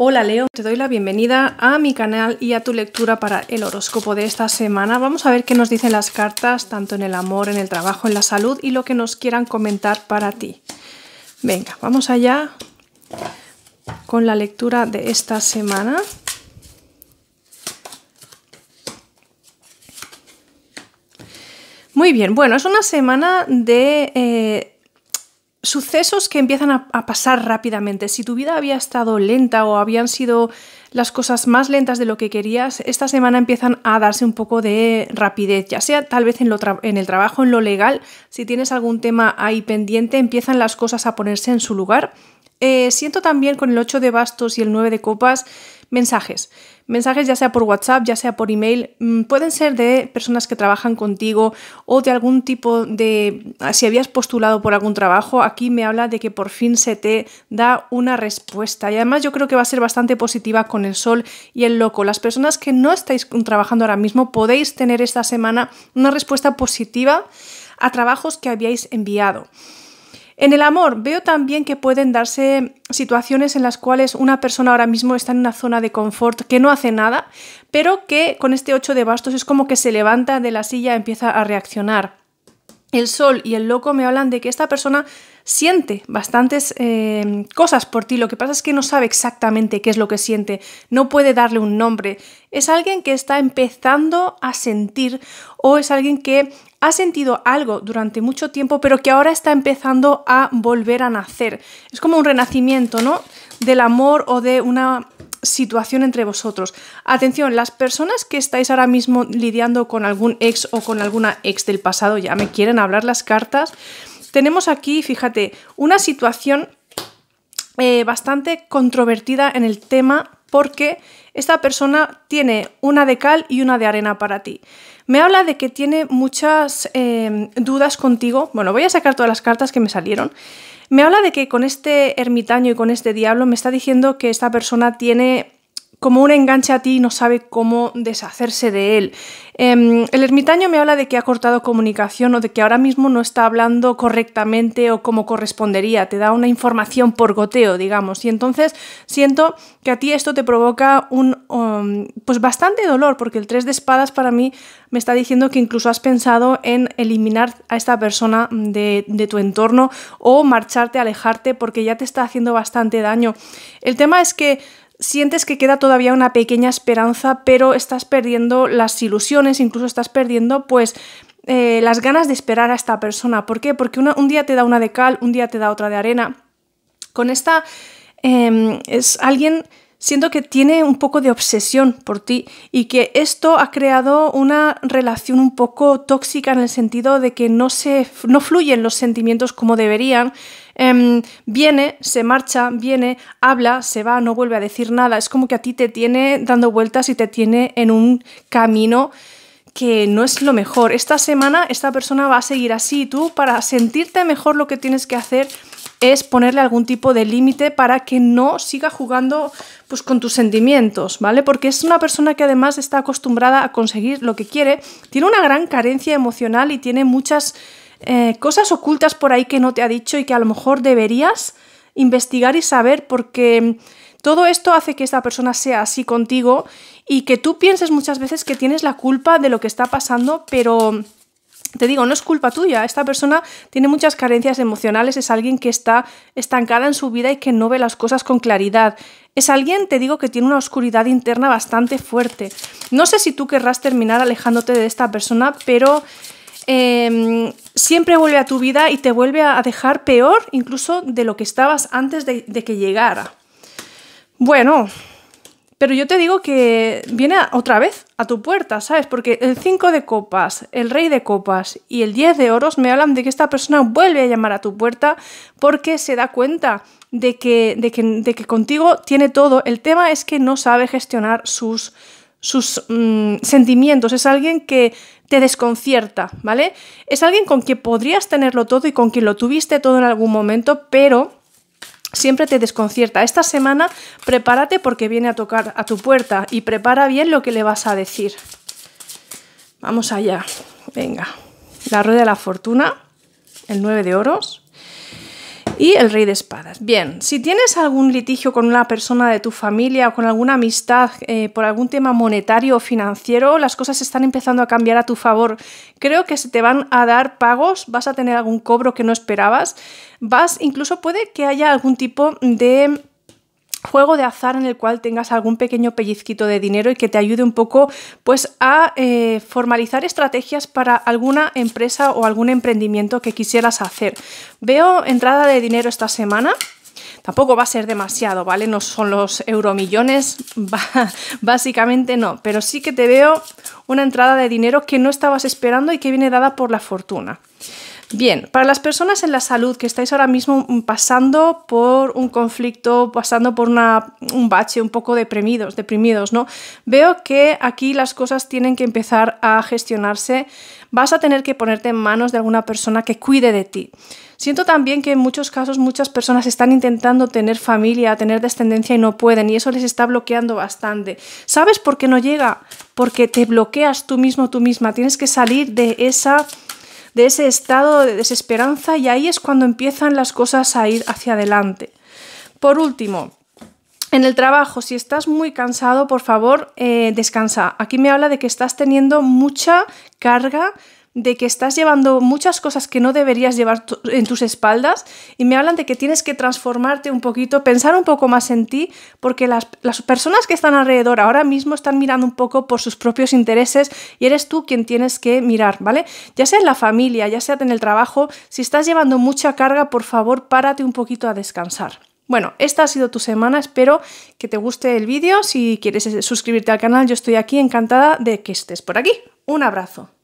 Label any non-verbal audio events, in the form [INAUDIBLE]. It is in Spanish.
Hola Leo, te doy la bienvenida a mi canal y a tu lectura para el horóscopo de esta semana. Vamos a ver qué nos dicen las cartas, tanto en el amor, en el trabajo, en la salud y lo que nos quieran comentar para ti. Venga, vamos allá con la lectura de esta semana. Muy bien, bueno, es una semana de... Eh, sucesos que empiezan a, pasar rápidamente. Si tu vida había estado lenta o habían sido las cosas más lentas de lo que querías, esta semana empiezan a darse un poco de rapidez, ya sea tal vez en, lo en el trabajo, en lo legal, si tienes algún tema ahí pendiente, empiezan las cosas a ponerse en su lugar. Eh, siento también con el 8 de bastos y el 9 de copas Mensajes. Mensajes ya sea por WhatsApp, ya sea por email, mm, pueden ser de personas que trabajan contigo o de algún tipo de... Ah, si habías postulado por algún trabajo, aquí me habla de que por fin se te da una respuesta. Y además yo creo que va a ser bastante positiva con el sol y el loco. Las personas que no estáis trabajando ahora mismo podéis tener esta semana una respuesta positiva a trabajos que habíais enviado. En el amor veo también que pueden darse situaciones en las cuales una persona ahora mismo está en una zona de confort que no hace nada, pero que con este 8 de bastos es como que se levanta de la silla, y empieza a reaccionar el sol y el loco me hablan de que esta persona siente bastantes eh, cosas por ti, lo que pasa es que no sabe exactamente qué es lo que siente, no puede darle un nombre, es alguien que está empezando a sentir o es alguien que ha sentido algo durante mucho tiempo pero que ahora está empezando a volver a nacer. Es como un renacimiento, ¿no? Del amor o de una situación entre vosotros. Atención, las personas que estáis ahora mismo lidiando con algún ex o con alguna ex del pasado, ya me quieren hablar las cartas. Tenemos aquí, fíjate, una situación eh, bastante controvertida en el tema porque esta persona tiene una de cal y una de arena para ti me habla de que tiene muchas em, dudas contigo. Bueno, voy a sacar todas las cartas que me salieron. Me habla de que con este ermitaño y con este diablo me está diciendo que esta persona tiene como un enganche a ti y no sabe cómo deshacerse de él. Em, el ermitaño me habla de que ha cortado comunicación o de que ahora mismo no está hablando correctamente o como correspondería. Te da una información por goteo, digamos. Y entonces siento que a ti esto te provoca un um, pues bastante dolor, porque el tres de espadas para mí me está diciendo que incluso has pensado en eliminar a esta persona de, de tu entorno o marcharte, alejarte, porque ya te está haciendo bastante daño. El tema es que sientes que queda todavía una pequeña esperanza, pero estás perdiendo las ilusiones, incluso estás perdiendo pues eh, las ganas de esperar a esta persona. ¿Por qué? Porque un día te da una de cal, un día te da otra de arena. Con esta em, es alguien siento que tiene un poco de obsesión por ti y que esto ha creado una relación un poco tóxica en el sentido de que no se no fluyen los sentimientos como deberían Em, viene, se marcha, viene, habla, se va, no vuelve a decir nada. Es como que a ti te tiene dando vueltas y te tiene en un camino que no es lo mejor. Esta semana esta persona va a seguir así. Tú para sentirte mejor lo que tienes que hacer es ponerle algún tipo de límite para que no siga jugando pues con tus sentimientos, ¿vale? Porque es una persona que además está acostumbrada a conseguir lo que quiere, tiene una gran carencia emocional y tiene muchas eh, cosas ocultas por ahí que no te ha dicho y que a lo mejor deberías investigar y saber porque mm, todo esto hace que esta persona sea así contigo y que tú pienses muchas veces que tienes la culpa de lo que está pasando, pero mm, te digo, no es culpa tuya. Esta persona tiene muchas carencias emocionales, es alguien que está estancada en su vida y que no ve las cosas con claridad. Es alguien, te digo, que tiene una oscuridad interna bastante fuerte. No sé si tú querrás terminar alejándote de esta persona, pero Em, siempre vuelve a tu vida y te vuelve a dejar peor incluso de lo que estabas antes de, que llegara. Bueno, pero yo te digo que viene otra vez a tu puerta, ¿sabes? Porque el 5 de copas, el rey de copas y el 10 de oros me hablan de que esta persona vuelve a llamar a tu puerta porque se da cuenta de que, de que, de que contigo tiene todo. El tema es que no sabe gestionar sus sus mm, sentimientos, es alguien que te desconcierta, ¿vale? Es alguien con quien podrías tenerlo todo y con quien lo tuviste todo en algún momento, pero siempre te desconcierta. Esta semana prepárate porque viene a tocar a tu puerta y prepara bien lo que le vas a decir. Vamos allá, venga. La rueda de la fortuna, el 9 de oros. Y el rey de espadas. Bien, si tienes algún litigio con una persona de tu familia o con alguna amistad eh, por algún tema monetario o financiero, las cosas están empezando a cambiar a tu favor. Creo que se te van a dar pagos, vas a tener algún cobro que no esperabas, vas, incluso puede que haya algún tipo de juego de azar en el cual tengas algún pequeño pellizquito de dinero y que te ayude un poco pues a eh, formalizar estrategias para alguna empresa o algún emprendimiento que quisieras hacer. Veo entrada de dinero esta semana. Tampoco va a ser demasiado, ¿vale? No son los euromillones, [LAUGHS] básicamente no, pero sí que te veo una entrada de dinero que no estabas esperando y que viene dada por la fortuna. Bien, para las personas en la salud que estáis ahora mismo pasando por un conflicto, pasando por un bache, un poco deprimidos, deprimidos, ¿no? Veo que aquí las cosas tienen que empezar a gestionarse. Vas a tener que ponerte en manos de alguna persona que cuide de ti. Siento también que en muchos casos muchas personas están intentando tener familia, tener descendencia y no pueden, y eso les está bloqueando bastante. ¿Sabes por qué no llega? Porque te bloqueas tú mismo, tú misma. Tienes que salir de esa de ese estado de desesperanza y ahí es cuando empiezan las cosas a ir hacia adelante. Por último, en el trabajo, si estás muy cansado, por favor, eh, descansa. Aquí me habla de que estás teniendo mucha carga de que estás llevando muchas cosas que no deberías llevar en tus espaldas y me hablan de que tienes que transformarte un poquito, pensar un poco más en ti, porque las, las personas que están alrededor ahora mismo están mirando un poco por sus propios intereses y eres tú quien tienes que mirar, ¿vale? Ya sea en la familia, ya sea en el trabajo, si estás llevando mucha carga, por favor, párate un poquito a descansar. Bueno, esta ha sido tu semana, espero que te guste el vídeo, si quieres suscribirte al canal yo estoy aquí encantada de que estés por aquí. Un abrazo.